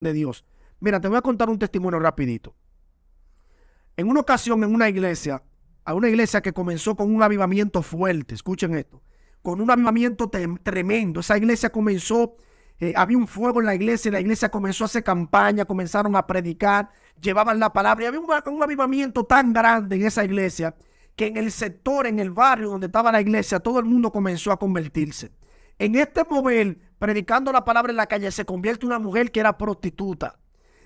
de Dios. Mira, te voy a contar un testimonio rapidito. En una ocasión en una iglesia, a una iglesia que comenzó con un avivamiento fuerte, escuchen esto, con un avivamiento tremendo. Esa iglesia comenzó, eh, había un fuego en la iglesia, la iglesia comenzó a hacer campaña, comenzaron a predicar, llevaban la palabra y había un, avivamiento tan grande en esa iglesia que en el sector, en el barrio donde estaba la iglesia, todo el mundo comenzó a convertirse. En este momento predicando la palabra en la calle, se convierte en una mujer que era prostituta.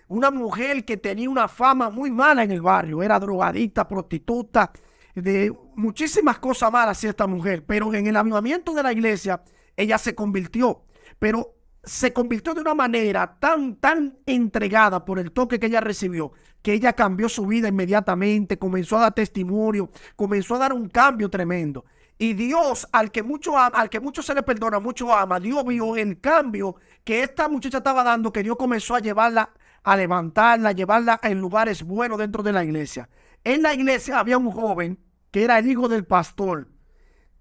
Una mujer que tenía una fama muy mala en el barrio. Era drogadita, prostituta, de muchísimas cosas malas esta mujer. Pero en el avivamiento de la iglesia, ella se convirtió. Pero se convirtió de una manera tan, tan entregada por el toque que ella recibió, que ella cambió su vida inmediatamente, comenzó a dar testimonio, comenzó a dar un cambio tremendo. Y Dios, al que mucho al que mucho se le perdona, mucho ama, Dios vio el cambio que esta muchacha estaba dando, que Dios comenzó a llevarla, a levantarla, a llevarla en lugares buenos dentro de la iglesia. En la iglesia había un joven que era el hijo del pastor.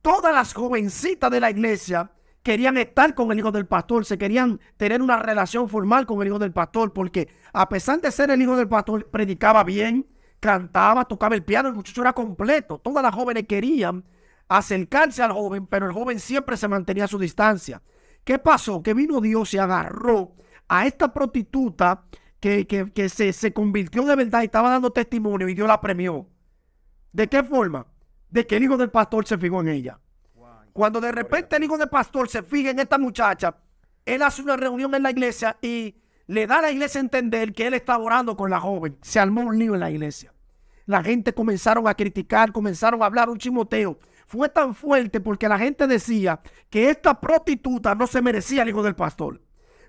Todas las jovencitas de la iglesia querían estar con el hijo del pastor, se querían tener una relación formal con el hijo del pastor, porque a pesar de ser el hijo del pastor, predicaba bien, cantaba, tocaba el piano, el muchacho era completo. Todas las jóvenes querían acercarse al joven, pero el joven siempre se mantenía a su distancia. ¿Qué pasó? Que vino Dios y agarró a esta prostituta que, se, se, convirtió de verdad y estaba dando testimonio y Dios la premió. ¿De qué forma? De que el hijo del pastor se fijó en ella. Cuando de repente el hijo del pastor se fija en esta muchacha, él hace una reunión en la iglesia y le da a la iglesia a entender que él está orando con la joven. Se armó un lío en la iglesia. La gente comenzaron a criticar, comenzaron a hablar un chimoteo fue tan fuerte porque la gente decía que esta prostituta no se merecía el hijo del pastor.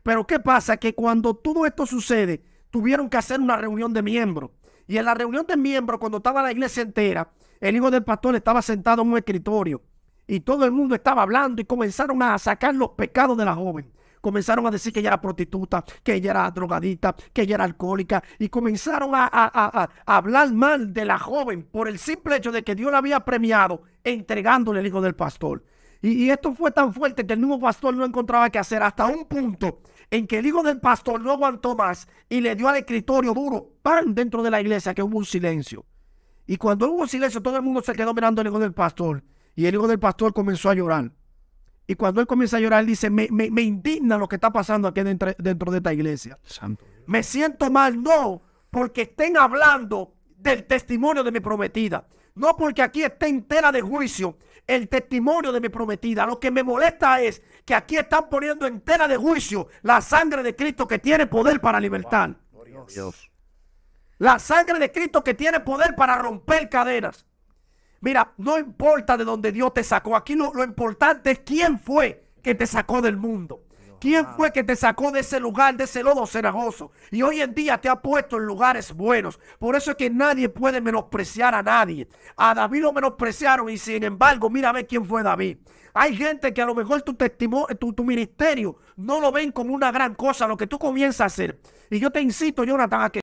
Pero ¿qué pasa? Que cuando todo esto sucede, tuvieron que hacer una reunión de miembros. Y en la reunión de miembros, cuando estaba la iglesia entera, el hijo del pastor estaba sentado en un escritorio. Y todo el mundo estaba hablando y comenzaron a sacar los pecados de la joven comenzaron a decir que ella era prostituta, que ella era drogadita, que ella era alcohólica, y comenzaron a, hablar mal de la joven por el simple hecho de que Dios la había premiado entregándole el hijo del pastor. Y, esto fue tan fuerte que el nuevo pastor no encontraba qué hacer hasta un punto en que el hijo del pastor no aguantó más y le dio al escritorio duro, pan dentro de la iglesia, que hubo un silencio. Y cuando hubo silencio, todo el mundo se quedó mirando al hijo del pastor. Y el hijo del pastor comenzó a llorar. Y cuando él comienza a llorar, él dice, me, indigna lo que está pasando aquí dentro, de esta iglesia. Me siento mal, no, porque estén hablando del testimonio de mi prometida. No porque aquí esté entera de juicio el testimonio de mi prometida. Lo que me molesta es que aquí están poniendo entera de juicio la sangre de Cristo que tiene poder para libertar. La sangre de Cristo que tiene poder para romper cadenas. Mira, no importa de dónde Dios te sacó. Aquí lo, importante es quién fue que te sacó del mundo. ¿Quién fue que te sacó de ese lugar, de ese lodo cenagoso? Y hoy en día te ha puesto en lugares buenos. Por eso es que nadie puede menospreciar a nadie. A David lo menospreciaron y sin embargo, mira a ver quién fue David. Hay gente que a lo mejor tu, testimonio, tu ministerio no lo ven como una gran cosa, lo que tú comienzas a hacer. Y yo te incito, Jonathan, a que...